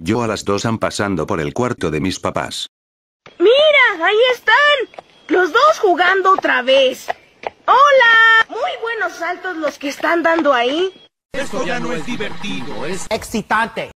Yo a las dos han pasando por el cuarto de mis papás. ¡Mira! ¡Ahí están! Los dos jugando otra vez. ¡Hola! Muy buenos saltos los que están dando ahí. Esto ya no es divertido, es excitante.